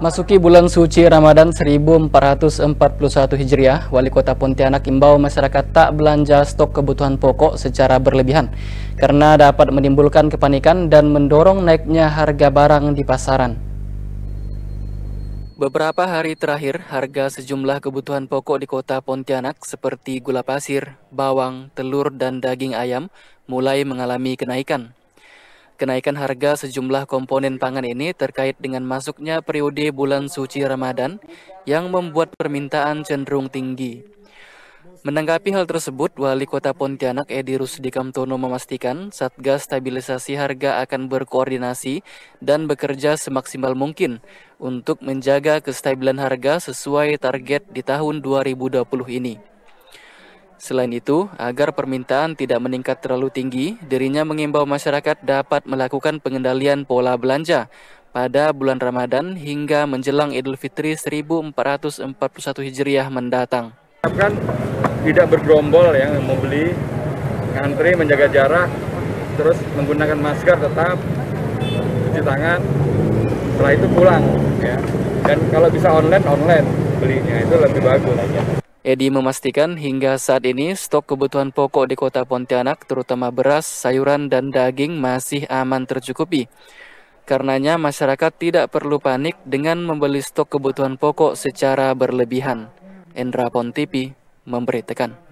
Masuki bulan suci Ramadan 1441 Hijriah, Wali Kota Pontianak imbau masyarakat tak belanja stok kebutuhan pokok secara berlebihan karena dapat menimbulkan kepanikan dan mendorong naiknya harga barang di pasaran. Beberapa hari terakhir, harga sejumlah kebutuhan pokok di kota Pontianak seperti gula pasir, bawang, telur, dan daging ayam mulai mengalami kenaikan. Kenaikan harga sejumlah komponen pangan ini terkait dengan masuknya periode bulan suci Ramadan yang membuat permintaan cenderung tinggi. Menanggapi hal tersebut, Wali Kota Pontianak Edi Rusdi Kamtono memastikan Satgas Stabilisasi Harga akan berkoordinasi dan bekerja semaksimal mungkin untuk menjaga kestabilan harga sesuai target di tahun 2020 ini. Selain itu, agar permintaan tidak meningkat terlalu tinggi, dirinya mengimbau masyarakat dapat melakukan pengendalian pola belanja pada bulan Ramadan hingga menjelang Idul Fitri 1441 Hijriah mendatang. Kan tidak bergerombol ya, yang membeli, antri menjaga jarak, terus menggunakan masker tetap, cuci tangan, setelah itu pulang ya. Dan kalau bisa online online belinya itu lebih bagus. Edi memastikan hingga saat ini stok kebutuhan pokok di kota Pontianak, terutama beras, sayuran, dan daging masih aman tercukupi. Karenanya masyarakat tidak perlu panik dengan membeli stok kebutuhan pokok secara berlebihan. Endra Pontipi memberitakan.